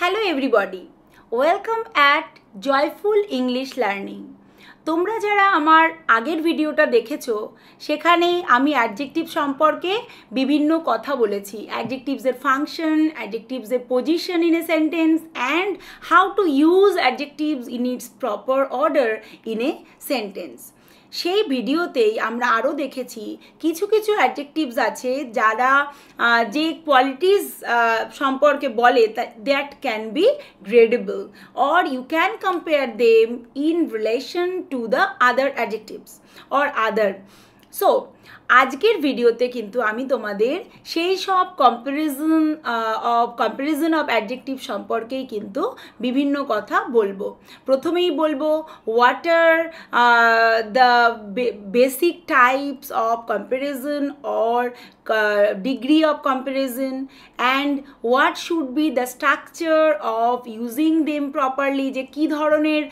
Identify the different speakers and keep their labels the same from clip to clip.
Speaker 1: Hello everybody welcome at joyful English learning তোমরা যারা আমার আগের ভিডিওটা দেখেছো সেখানে আমি অ্যাডজেক্টিভ সম্পর্কে বিভিন্ন কথা বলেছি অ্যাডজেক্টিভসের ফাংশন অ্যাডজেক্টিভসের position in a sentence and how to use adjectives in its proper order in a sentence সেই ভিডিওতেই আমরা আরও দেখেছি কিছু কিছু অ্যাডজেকটিভস আছে যারা যে কোয়ালিটিস সম্পর্কে বলে that can be gradable or you can compare them in relation to the other adjectives or other so আজকের ভিডিওতে কিন্তু আমি তোমাদের সেই সব comparison of comparison of adjective সম্পর্কেই কিন্তু বিভিন্ন কথা বলবো প্রথমেই বলবো what are the basic types of comparison or degree of comparison and what should be the structure of using them properly যে কি ধরনের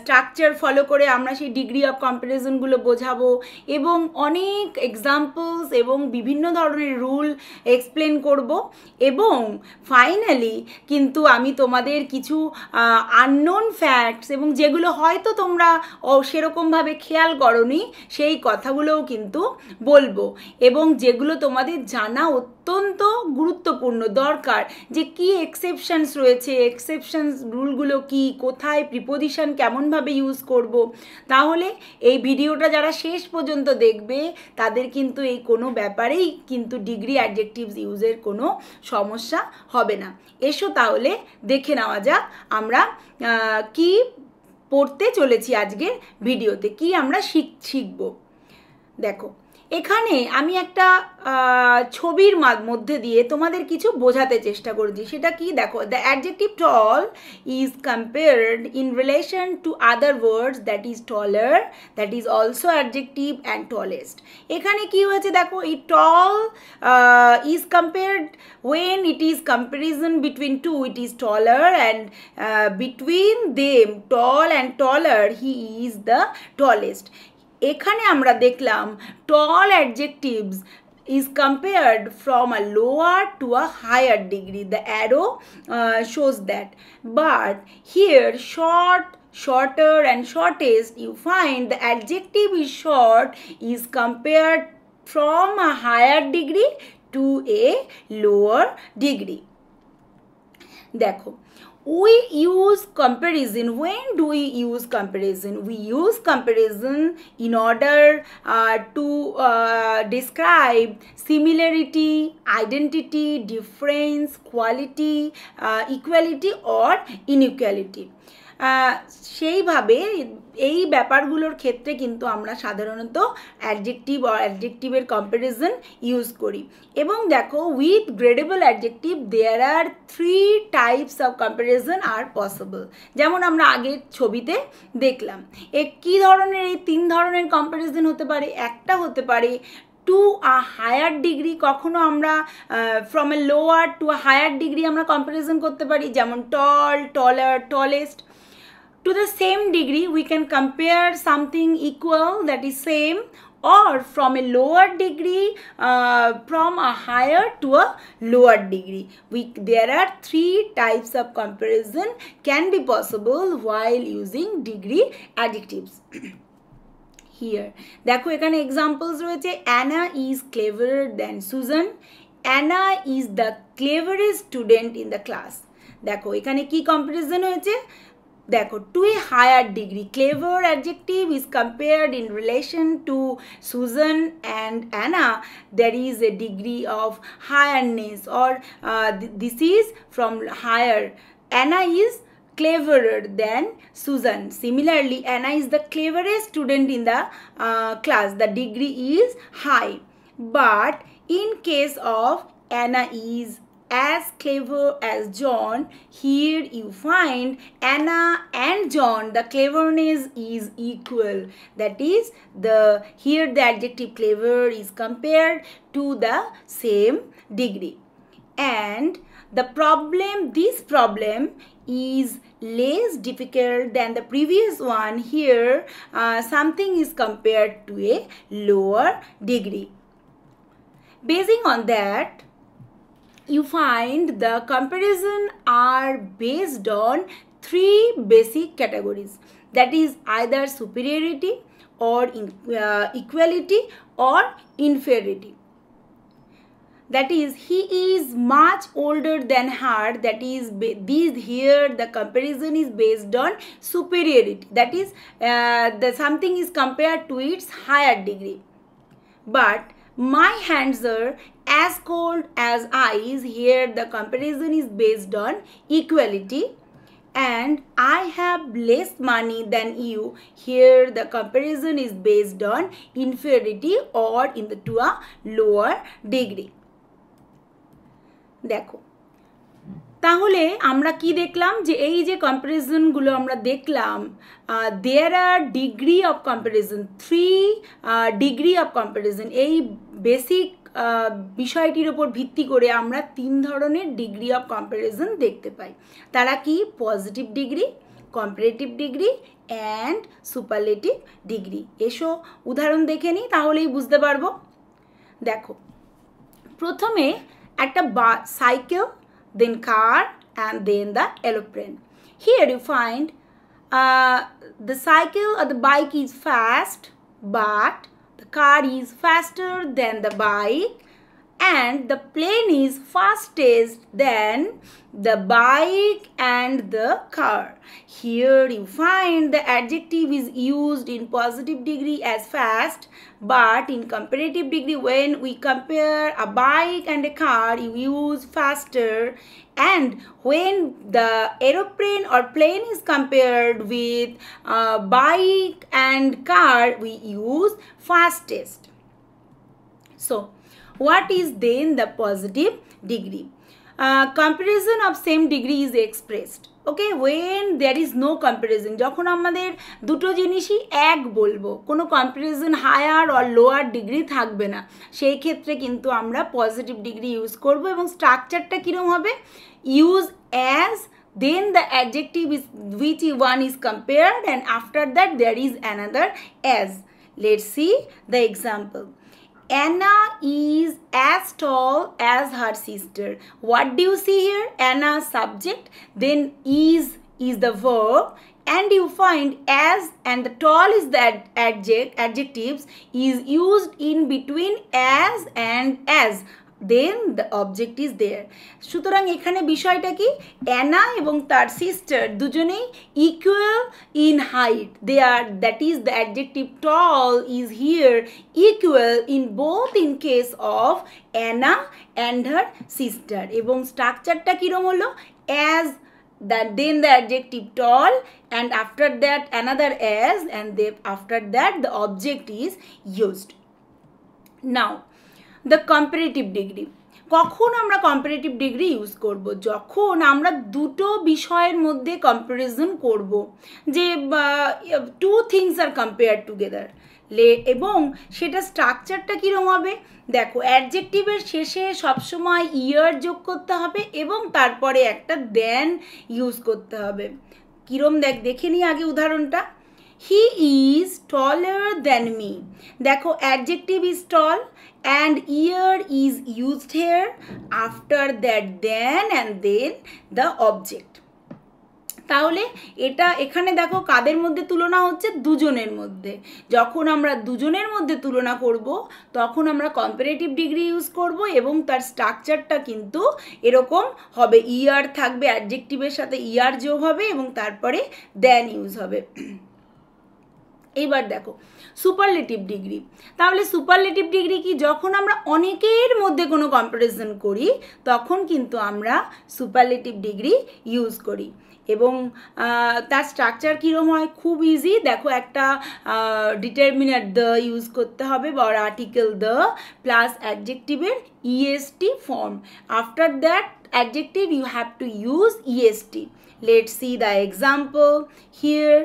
Speaker 1: স্ট্রাকচার ফলো করে আমরা সেই ডিগ্রি অফ কম্প্যারিজনগুলো বোঝাবো এবং অনেক এক্স এক্সাম্পলস এবং বিভিন্ন ধরনের রুল এক্সপ্লেন করব এবং ফাইনালি কিন্তু আমি তোমাদের কিছু আননোন ফ্যাক্টস এবং যেগুলো হয়তো তোমরা সেরকমভাবে খেয়াল করনি সেই কথাগুলোও কিন্তু বলবো এবং যেগুলো তোমাদের জানা অত্যন্ত গুরুত্বপূর্ণ দরকার যে কি এক্সেপশানস রয়েছে এক্সেপশানস রুলগুলো কি কোথায় প্রিপোজিশন কেমনভাবে ইউজ করব। তাহলে এই ভিডিওটা যারা শেষ পর্যন্ত দেখবে তাদের কিন্তু এই কোনো ব্যাপারেই কিন্তু ডিগ্রি অ্যাডজেক্টিভস ইউজের কোনো সমস্যা হবে না এসো তাহলে দেখে নেওয়া যাক আমরা কি পড়তে চলেছি আজকের ভিডিওতে কি আমরা শিখ শিখব দেখো এখানে আমি একটা ছবির মধ্যে দিয়ে তোমাদের কিছু বোঝাতে চেষ্টা করেছি সেটা কি দেখো the adjective tall is compared in relation to other words that is taller that is also adjective and tallest এখানে কি হয়েছে দেখো এই tall is compared when it is comparison between two it is taller and between them tall and taller he is the tallest এখানে আমরা দেখলাম tall adjectives is compared from a lower to a higher degree the arrow shows that but here short shorter and shortest you find the adjective is short is compared from a higher degree to a lower degree দেখো we use comparison when do we use comparison we use comparison in order uh, to uh, describe similarity identity difference quality uh, equality or inequality uh, সেইভাবে এই ব্যাপারগুলোর ক্ষেত্রে কিন্তু আমরা সাধারণত adjective or অ্যাডজেক্টিভের comparison use করি এবং দেখো with gradable adjective there are three types of comparison are possible যেমন আমরা আগের ছবিতে দেখলাম এ কী ধরনের এই তিন ধরনের কম্পারিজন হতে পারে একটা হতে পারে টু আ হায়ার ডিগ্রি কখনো আমরা from a lower to a higher degree আমরা কম্পারিজন করতে পারি যেমন টল টলার টলেস্ট to the same degree we can compare something equal that is same or from a lower degree uh, from a higher to a lower degree we there are three types of comparison can be possible while using degree adjectives here দেখো এখানে examples Anna is cleverer than Susan. Anna is the cleverest student in the class. Class দেখো এখানে কি comparison হয়েছে দেখো to a higher degree clever adjective is compared in relation to Susan and Anna there is a degree of higherness or this is from higher Anna is cleverer than Susan. Similarly, Anna is the cleverest student in the uh, class. The degree is high. But in case of Anna is as clever as John. Here you find Anna and John. The cleverness is equal. That is the here the adjective clever is compared to the same degree. And the problem, this problem is less difficult than the previous one. Here uh, something is compared to a lower degree. Basing on that, you find the comparison are based on three basic categories that is either superiority or in, uh, equality or inferiority that is he is much older than her that is these here the comparison is based on superiority that is uh, the something is compared to its higher degree but my hands are as cold as ice here the comparison is based on equality and I have less money than you. Here the comparison is based on inferiority or in the to a lower degree. দেখো তাহলে আমরা কি দেখলাম যে এই যে কম্পারিজনগুলো আমরা দেখলাম there are degree of comparison three degree of comparison এই বেসিক বিষয়টির ওপর ভিত্তি করে আমরা তিন ধরনের ডিগ্রি অফ কম্পারিজন দেখতে পাই তারা কি positive degree comparative degree and superlative degree এসো উদাহরণ দেখে নিই তাহলেই বুঝতে পারবো দেখো প্রথমে একটা বা cycle then car and then the aeroplane here you find the cycle আর the bike is fast but the car is faster than the bike and the plane is fastest than the bike and the car. Here you find the adjective is used in positive degree as fast but in comparative degree when we compare a bike and a car you use faster and when the aeroplane or plane is compared with a uh, bike and car we use fastest. So, What is then the positive degree? Uh, comparison of same degree is expressed. Okay when there is no comparison যখন আমাদের দুটো জিনিসই এক বলবো কোনো comparison higher or lower degree থাকবে না সেই ক্ষেত্রে কিন্তু আমরা পজিটিভ ডিগ্রি ইউজ করব এবং স্ট্রাকচারটা কীরকম হবে use as then the adjective is which one is compared and after that there is another as let see the example Anna is as tall as her sister. What do you see here? Anna subject, then is is the verb and you find as and the tall is the ad adject, adjectives is used in between as and as. Then the object is there সুতরাং এখানে বিষয়টা কি Anna এবং তার sister দুজনেই equal in height they are that is the adjective tall is here equal in both in case of Anna and her sister এবং স্ট্রাকচারটা কীরম হলো as that then the adjective tall and after that another as and the after that the object is used now the comparative degree কখন আমরা comparative degree use করব যখন আমরা দুটো বিষয়ের মধ্যে কম্প্যারিজন করব যে two things are compare together লে এবং সেটা স্ট্রাকচারটা কীরকম হবে দেখো অ্যাডজেক্টিভের শেষে সবসময় ইয়ার যোগ করতে হবে এবং তারপরে একটা দেন ইউজ করতে হবে কীরম দেখ দেখে নিই আগে উদাহরণটা he is taller than me দেখো adjective is tall and er is used here after that then and then the object তাহলে এটা এখানে দেখো কাদের মধ্যে তুলনা হচ্ছে দুজনের মধ্যে যখন আমরা দুজনের মধ্যে তুলনা করব তখন আমরা কম্পারেটিভ ডিগ্রি ইউজ করব এবং তার স্ট্রাকচারটা কিন্তু এরকম হবে ইয়ার থাকবে অ্যাডজেক্টিভের সাথে ইয়ার যোগ হবে এবং তারপরে দেন ইউজ হবে এইবার দেখো সুপারলেটিভ ডিগ্রি তাহলে সুপারলেটিভ ডিগ্রি কি যখন আমরা অনেকের মধ্যে কোনো কম্পারিজন করি তখন কিন্তু আমরা সুপারলেটিভ ডিগ্রি ইউজ করি এবং তার স্ট্রাকচার কীরকম হয় খুব ইজি দেখো একটা ডিটারমিনার দ্য ইউজ করতে হবে বা আর্টিকেল দ্য প্লাস অ্যাডজেক্টিভের EST form after that adjective you have to use EST let see the example here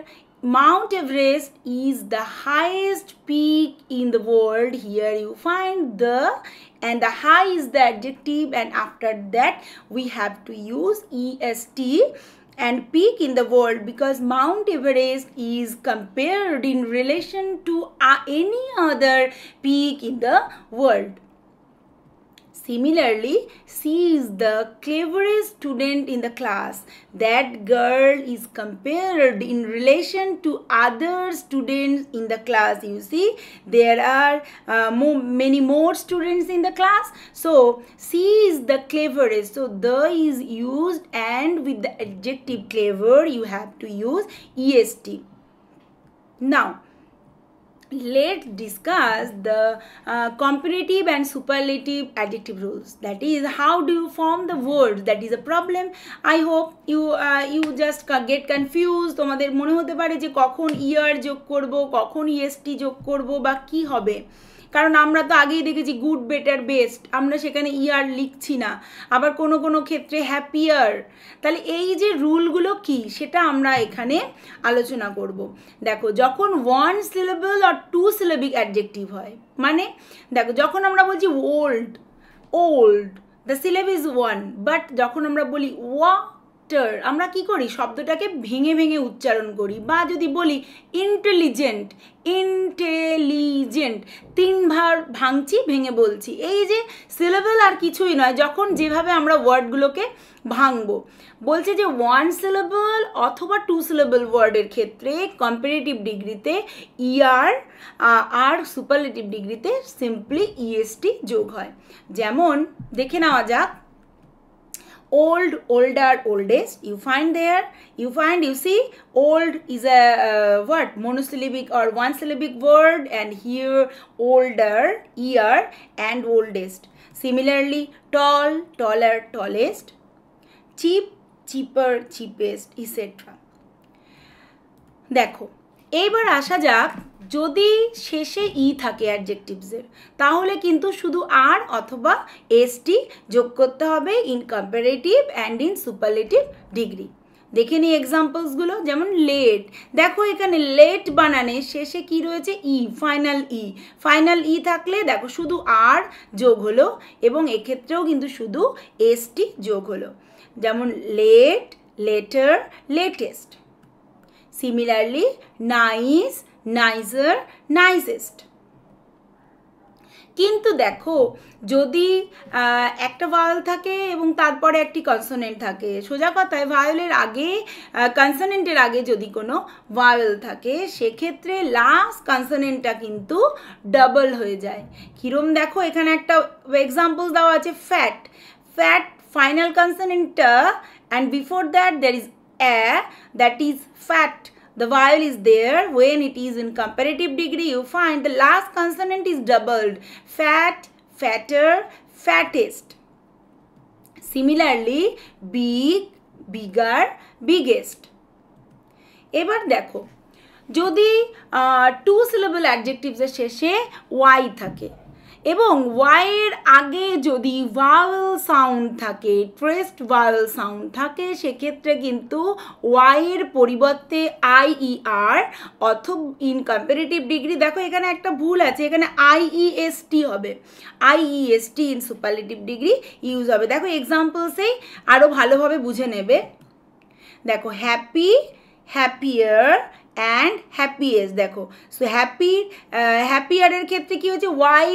Speaker 1: Mount Everest is the highest peak in the world. Here you find the and the high is the adjective and after that we have to use EST and peak in the world because Mount Everest is compared in relation to uh, any other peak in the world. Similarly, she is the cleverest student in the class. That girl is compared in relation to other students in the class. You see, there are uh, more, many more students in the class. So, she is the cleverest. So, the is used and with the adjective clever, you have to use EST. Now, let's discuss the uh, comparative and superlative adjective rules that is how do you form the word that is a problem i hope you uh, you just get confused tomader mone hote pare je kokhon er jog korbo kokhon est jog korbo ba ki hobe কারণ আমরা তো আগেই দেখেছি good better best আমরা সেখানে ইয়ার লিখছি না আবার কোনো কোনো ক্ষেত্রে হ্যাপিয়ার তাহলে এই যে রুলগুলো কি সেটা আমরা এখানে আলোচনা করব দেখো যখন one syllable are two syllabic adjective হয় মানে দেখো যখন আমরা বলছি old old the syllable is one but যখন আমরা বলি ওয়া স্মার্টার আমরা কি করি শব্দটাকে ভেঙে ভেঙে উচ্চারণ করি বা যদি বলি ইন্টেলিজেন্ট ইন্টেলিজেন্ট তিনবার ভাঙছি ভেঙে বলছি এই যে সিলেবেল আর কিছুই নয় যখন যেভাবে আমরা ওয়ার্ডগুলোকে ভাঙবো বলছে যে ওয়ান সিলেবল অথবা টু সিলেবল ওয়ার্ডের ক্ষেত্রে কম্পারেটিভ ডিগ্রিতে ইয়ার আর সুপারলেটিভ ডিগ্রিতে সিম্পলি ইএসটি যোগ হয় যেমন দেখে নেওয়া যাক old older oldest you find there you find you see old is a uh, word monosyllabic or one syllabic word and here older year and oldest similarly tall taller tallest cheap cheaper cheapest etc দেখো এইবার আসা যাক যদি শেষে ই থাকে অ্যাডজেক্টিভসের তাহলে কিন্তু শুধু আর অথবা এসটি যোগ করতে হবে in comparative and in superlative degree দেখে নিই এক্সাম্পলসগুলো যেমন লেট দেখো এখানে লেট বানানের শেষে কি রয়েছে ই ফাইনাল ই ফাইনাল ই থাকলে দেখো শুধু আর যোগ হলো এবং এক্ষেত্রেও কিন্তু শুধু এসটি যোগ হলো যেমন late later latest Similarly, nice, nicer, nicest কিন্তু দেখো যদি একটা ভাওয়েল থাকে এবং তারপরে একটি কনসোনেন্ট থাকে সোজা কথায় ভায়োলের আগে কনসোনেন্টের আগে যদি কোনো ভাওয়েল থাকে সেক্ষেত্রে লাস্ট কনসোনেন্টটা কিন্তু ডাবল হয়ে যায় কীরম দেখো এখানে একটা এক্সাম্পল দেওয়া আছে ফ্যাট ফ্যাট ফাইনাল কনসোনেন্টটা and before that there is a that is fat. The vowel is there. When it is in comparative degree, you find the last consonant is doubled. Fat, fatter, fattest. Similarly, big, bigger, biggest. এবার দেখো যদি two syllable অ্যাডজেক্টিভসের শেষে Y থাকে এবং ওয়াইয়ের আগে যদি vowel sound থাকে ট্রেস্ট ভাওয়েল সাউন্ড থাকে সেক্ষেত্রে কিন্তু ওয়াইয়ের পরিবর্তে আই ই আর অথ ইন কম্পারেটিভ ডিগ্রি দেখো এখানে একটা ভুল আছে এখানে আই ই এস টি হবে I E S T in superlative degree use হবে দেখো এক্সাম্পলসেই আরও ভালোভাবে বুঝে নেবে দেখো হ্যাপি হ্যাপিয়ার অ্যান্ড হ্যাপিয়েস্ট দেখো সো হ্যাপি হ্যাপিয়ারের ক্ষেত্রে কী হচ্ছে ওয়াই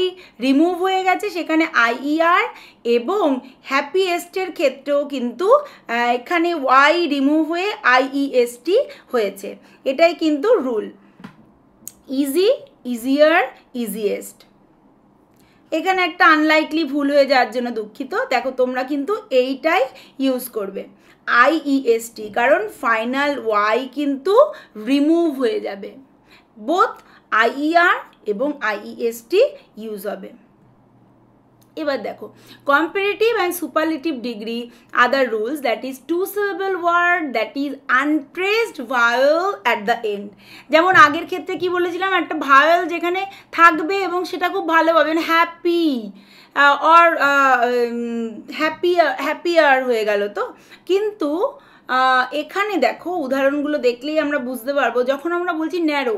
Speaker 1: রিমুভ হয়ে গেছে সেখানে আইইআর e এবং হ্যাপিয়েস্টের ক্ষেত্রেও কিন্তু uh, এখানে ওয়াই রিমুভ হয়ে আইইএসটি e হয়েছে এটাই কিন্তু রুল ইজি ইজিয়ার ইজিয়েস্ট এখানে একটা আনলাইকলি ভুল হয়ে যাওয়ার জন্য দুঃখিত দেখো তোমরা কিন্তু এইটাই ইউজ করবে আইইএসটি e কারণ ফাইনাল ওয়াই কিন্তু রিমুভ হয়ে যাবে বোথ আইইআর e এবং আইইএসটি ইউজ e হবে এবার দেখো comparative and superlative degree other rules that is two syllable word that is unstressed vowel at the end যেমন আগের ক্ষেত্রে কি বলেছিলাম একটা ভায়ল যেখানে থাকবে এবং সেটা খুব ভালো পাবেন মানে হ্যাপি অর হ্যাপিয়ার হ্যাপিয়ার হয়ে গেল তো কিন্তু এখানে দেখো উদাহরণগুলো দেখলেই আমরা বুঝতে পারবো যখন আমরা বলছি ন্যারো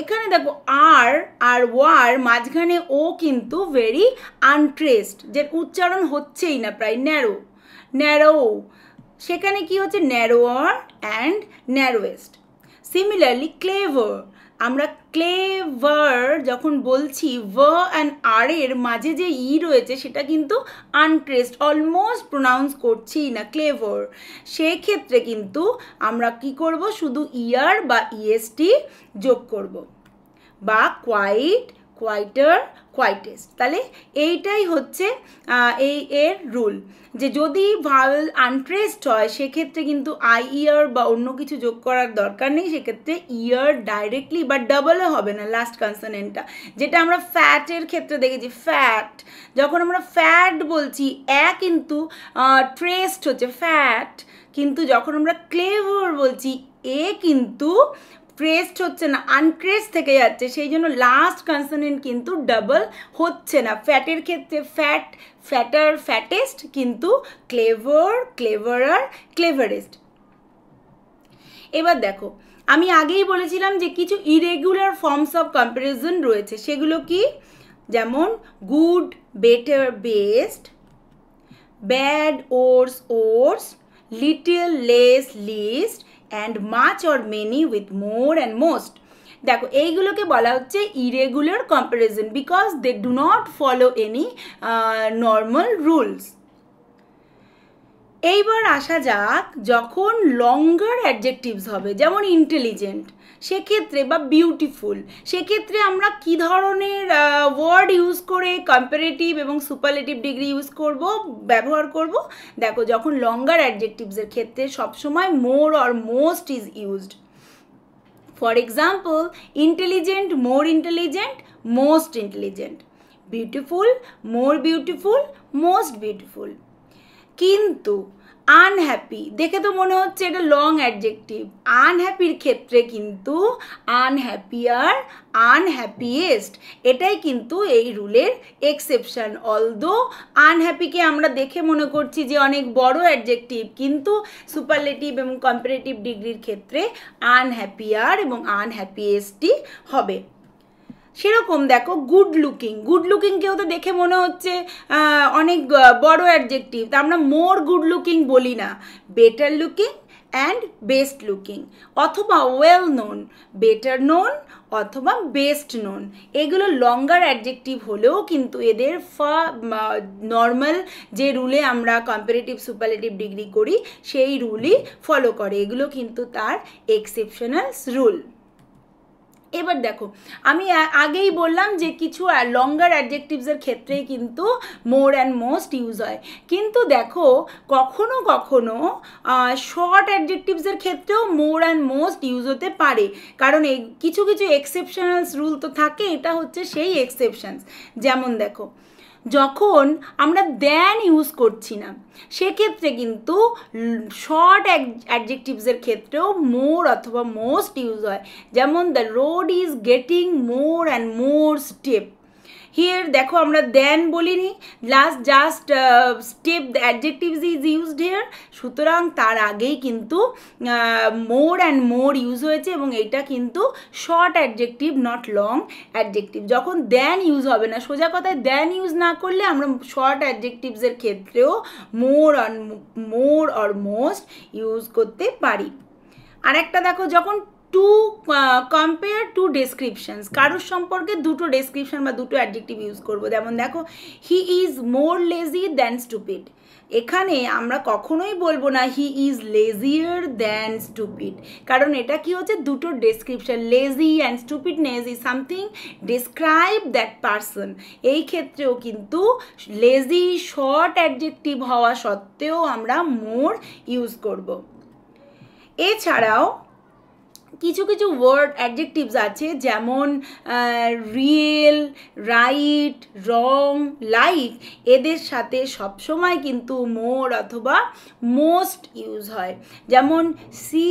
Speaker 1: এখানে দেখো আর আর ওয়ার মাঝখানে ও কিন্তু ভেরি আনট্রেসড যে উচ্চারণ হচ্ছেই না প্রায় ন্যারো ন্যারো সেখানে কি হচ্ছে narrower and narrowest similarly clever আমরা ক্লেভার যখন বলছি ভ অ্যান্ড আর এর মাঝে যে ই রয়েছে সেটা কিন্তু আনট্রেস্ট অলমোস্ট প্রোনাউন্স করছি না ক্লেভার সেক্ষেত্রে কিন্তু আমরা কি করব শুধু ইয়ার e বা ইএসটি e যোগ করব বা কোয়াইট কোয়াইটার কোয়াইটেস্ট তাহলে এইটাই হচ্ছে এই এর রুল যে যদি ভাওয়েল আনট্রেসড হয় সেক্ষেত্রে কিন্তু আই ইয়ার বা অন্য কিছু যোগ করার দরকার নেই সেক্ষেত্রে ইয়ার ডাইরেক্টলি বা ডাবলও হবে না লাস্ট কনসনেন্টটা যেটা আমরা ফ্যাটের ক্ষেত্রে দেখেছি ফ্যাট যখন আমরা ফ্যাট বলছি এ কিন্তু ট্রেসড হচ্ছে ফ্যাট কিন্তু যখন আমরা ক্লেভার বলছি এ কিন্তু ক্রেস্ট হচ্ছে না আনক্রেস্ট থেকে যাচ্ছে সেই জন্য লাস্ট কনসোনেন্ট কিন্তু ডাবল হচ্ছে না ফ্যাটের ক্ষেত্রে ফ্যাট ফ্যাটার ফ্যাটেস্ট কিন্তু ক্লেভার ক্লেভারার ক্লেভারেস্ট এবার দেখো আমি আগেই বলেছিলাম যে কিছু ইরেগুলার ফর্মস অফ কম্পারিজন রয়েছে সেগুলো কি যেমন good better best bad worse worse little less least and much or many with more and most দেখো এইগুলোকে বলা হচ্ছে irregular comparison because they do not follow any normal rules এইবার আসা যাক যখন লঙ্গার অ্যাডজেক্টিভস হবে যেমন ইন্টেলিজেন্ট সেক্ষেত্রে বা বিউটিফুল সেক্ষেত্রে আমরা কি ধরনের ওয়ার্ড ইউজ করে কম্পারেটিভ এবং সুপারলেটিভ ডিগ্রি ইউজ করব ব্যবহার করব দেখো যখন লঙ্গার অ্যাডজেক্টিভসের ক্ষেত্রে সবসময় more or most is used for example intelligent more intelligent most intelligent beautiful more beautiful most beautiful কিন্তু আনহ্যাপি দেখে তো মনে হচ্ছে এটা লং অ্যাডজেক্টিভ আনহ্যাপির ক্ষেত্রে কিন্তু আনহ্যাপি আর আনহ্যাপিয়েস্ট এটাই কিন্তু এই রুলের এক্সেপশান অলদো আনহ্যাপিকে আমরা দেখে মনে করছি যে অনেক বড় অ্যাডজেক্টিভ কিন্তু সুপারলেটিভ এবং কম্পারেটিভ ডিগ্রির ক্ষেত্রে আনহ্যাপি আর এবং আনহ্যাপিয়েস্টই হবে সেরকম দেখো গুড লুকিং গুড লুকিংকেও তো দেখে মনে হচ্ছে অনেক বড় অ্যাডজেক্টিভ তা আমরা মোর গুড লুকিং বলি না better looking and best looking অথবা ওয়েল নোন বেটার নোন অথবা বেস্ট নোন এগুলো লঙ্গার অ্যাডজেক্টিভ হলেও কিন্তু এদের ফা নর্মাল যে রুলে আমরা কম্পারেটিভ সুপারেটিভ ডিগ্রি করি সেই রুলই ফলো করে এগুলো কিন্তু তার এক্সেপশনাল রুল এবার দেখো আমি আগেই বললাম যে কিছু লঙ্গার অ্যাডজেক্টিভসের ক্ষেত্রেই কিন্তু মোর অ্যান্ড মোস্ট ইউজ হয় কিন্তু দেখো কখনো কখনো শর্ট অ্যাডজেক্টিভসের ক্ষেত্রেও মোর অ্যান্ড মোস্ট ইউজ হতে পারে কারণ কিছু কিছু এক্সেপশনালস রুল তো থাকে এটা হচ্ছে সেই এক্সেপশনস যেমন দেখো যখন আমরা দেন ইউজ করছি না সেক্ষেত্রে কিন্তু শর্ট অ্যাডজেক্টিভসের ক্ষেত্রেও মোর অথবা মোস্ট ইউজ হয় যেমন the road is getting more and more steep here দেখো আমরা দেন বলিনি last just steep adjectives is used here সুতরাং তার আগেই কিন্তু মোর অ্যান্ড মোর ইউজ হয়েছে এবং এইটা কিন্তু short adjective not long adjective যখন দেন ইউজ হবে না সোজা কথায় দেন ইউজ না করলে আমরা শর্ট অ্যাডজেক্টিভসের ক্ষেত্রেও more on more or most use করতে পারি আরেকটা দেখো যখন টু কম্পেয়ার টু ডেসক্রিপশনস কারোর সম্পর্কে দুটো ডেসক্রিপশন বা দুটো অ্যাডজেক্টিভ ইউজ করবো যেমন দেখো he is more lazy than stupid এখানে আমরা কখনোই বলবো না he is lazier than stupid কারণ এটা কি হচ্ছে দুটো description lazy and stupidness is something describe that person এই ক্ষেত্রেও কিন্তু লেজি শর্ট অ্যাডজেক্টিভ হওয়া সত্ত্বেও আমরা মোর ইউজ করব এছাড়াও কিছু কিছু ওয়ার্ড অ্যাডজেক্টিভস আছে যেমন রিয়েল রাইট রং লাইক এদের সাথে সবসময় কিন্তু মোর অথবা মোস্ট ইউজ হয় যেমন she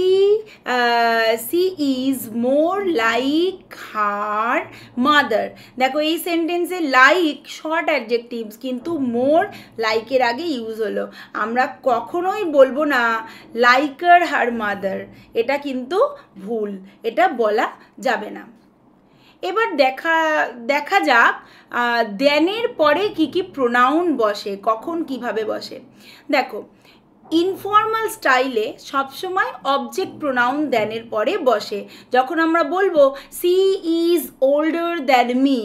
Speaker 1: she is more like her mother দেখো এই সেন্টেন্সে লাইক শর্ট অ্যাডজেক্টিভস কিন্তু মোর লাইকের আগে ইউজ হলো আমরা কখনোই বলবো না লাইকার হার মাদার এটা কিন্তু ভুল ভুল এটা বলা যাবে না এবার দেখা দেখা যাক দেনের পরে কি কি প্রোনাউন বসে কখন কিভাবে বসে দেখো ইনফর্মাল স্টাইলে সবসময় অবজেক্ট প্রোনাউন দেনের পরে বসে যখন আমরা বলবো she is older than me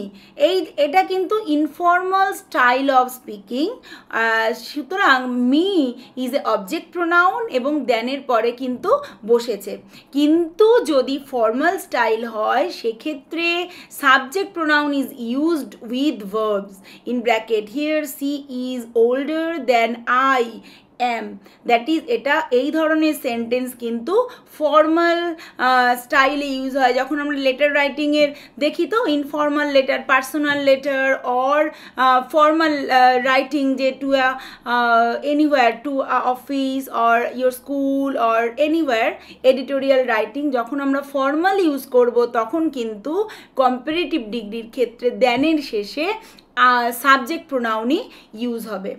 Speaker 1: এই এটা কিন্তু ইনফর্মাল স্টাইল অফ স্পিকিং সুতরাং me is a object pronoun এবং দ্যানের পরে কিন্তু বসেছে কিন্তু যদি ফর্মাল স্টাইল হয় সেক্ষেত্রে subject pronoun is used with verbs in bracket here she is older than I am that is এটা এই ধরনের সেন্টেন্স কিন্তু ফর্মাল স্টাইলে ইউজ হয় যখন আমরা লেটার রাইটিংয়ের দেখি তো informal letter personal letter or formal writing যে to anywhere to office or your school or anywhere editorial writing যখন আমরা ফর্মাল ইউজ করব তখন কিন্তু কম্পারেটিভ ডিগ্রির ক্ষেত্রে দ্যানের শেষে সাবজেক্ট প্রোনাউনই ইউজ হবে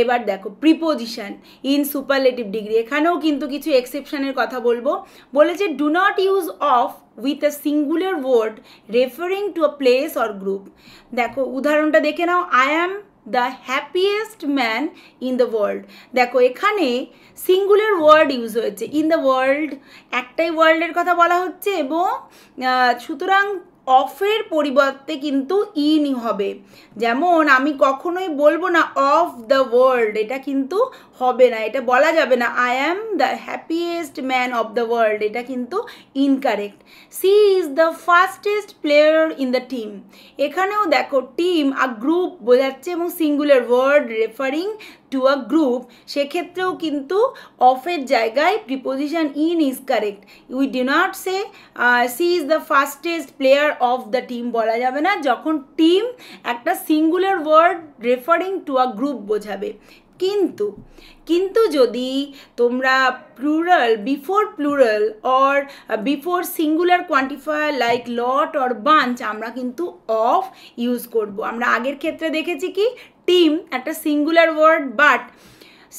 Speaker 1: এবার দেখো প্রিপোজিশন ইন সুপারলেটিভ ডিগ্রি এখানেও কিন্তু কিছু এক্সেপশনের কথা বলবো বলেছে do not use of with a singular word referring to a place or group দেখো উদাহরণটা দেখে নাও I am the happiest man in the world দেখো এখানে সিঙ্গুলার ওয়ার্ড ইউজ হয়েছে ইন দ্য ওয়ার্ল্ড একটাই ওয়ার্ল্ডের কথা বলা হচ্ছে এবং সুতরাং অফের পরিবর্তে কিন্তু ইনই হবে যেমন আমি কখনোই বলবো না অফ দ্য ওয়ার্ল্ড এটা কিন্তু হবে না এটা বলা যাবে না I am the happiest man of the world এটা কিন্তু incorrect she is the fastest player in the team এখানেও দেখো টিম আর গ্রুপ বোঝাচ্ছে এবং singular word referring to a group সেক্ষেত্রেও কিন্তু অফের জায়গায় preposition in is correct we do not say she is the fastest player of the team বলা যাবে না যখন টিম একটা singular word referring to a group বোঝাবে কিন্তু কিন্তু যদি তোমরা plural before plural or before singular quantifier like lot or bunch আমরা কিন্তু অফ ইউজ করব আমরা আগের ক্ষেত্রে দেখেছি কি টিম একটা singular word but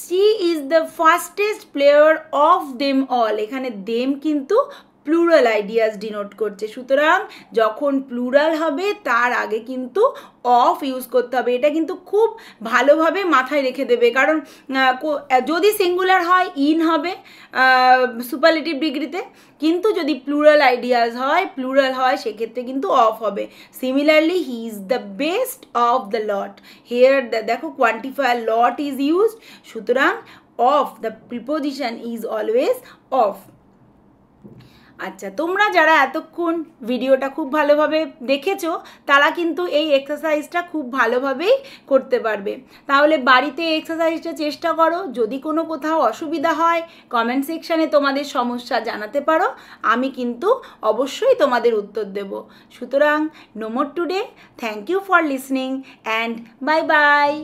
Speaker 1: she is the fastest player of them all এখানে দেম কিন্তু প্লুরাল আইডিয়াস ডিনোট করছে সুতরাং যখন প্লুরাল হবে তার আগে কিন্তু অফ ইউজ করতে হবে এটা কিন্তু খুব ভালোভাবে মাথায় রেখে দেবে কারণ যদি সিঙ্গুলার হয় ইন হবে সুপারলেটিভ ডিগ্রিতে কিন্তু যদি প্লুরাল আইডিয়াস হয় প্লুরাল হয় সেক্ষেত্রে কিন্তু অফ হবে similarly he is the best of the lot here দেখো কোয়ান্টিফায়ার লট ইজ ইউজড সুতরাং of the preposition is always of আচ্ছা তোমরা যারা এতক্ষণ ভিডিওটা খুব ভালোভাবে দেখেছো তারা কিন্তু এই এক্সারসাইজটা খুব ভালোভাবেই করতে পারবে তাহলে বাড়িতে এক্সারসাইজটা চেষ্টা করো যদি কোনো কোথাও অসুবিধা হয় কমেন্ট সেকশানে তোমাদের সমস্যা জানাতে পারো আমি কিন্তু অবশ্যই তোমাদের উত্তর দেব সুতরাং no more today thank you for listening and bye by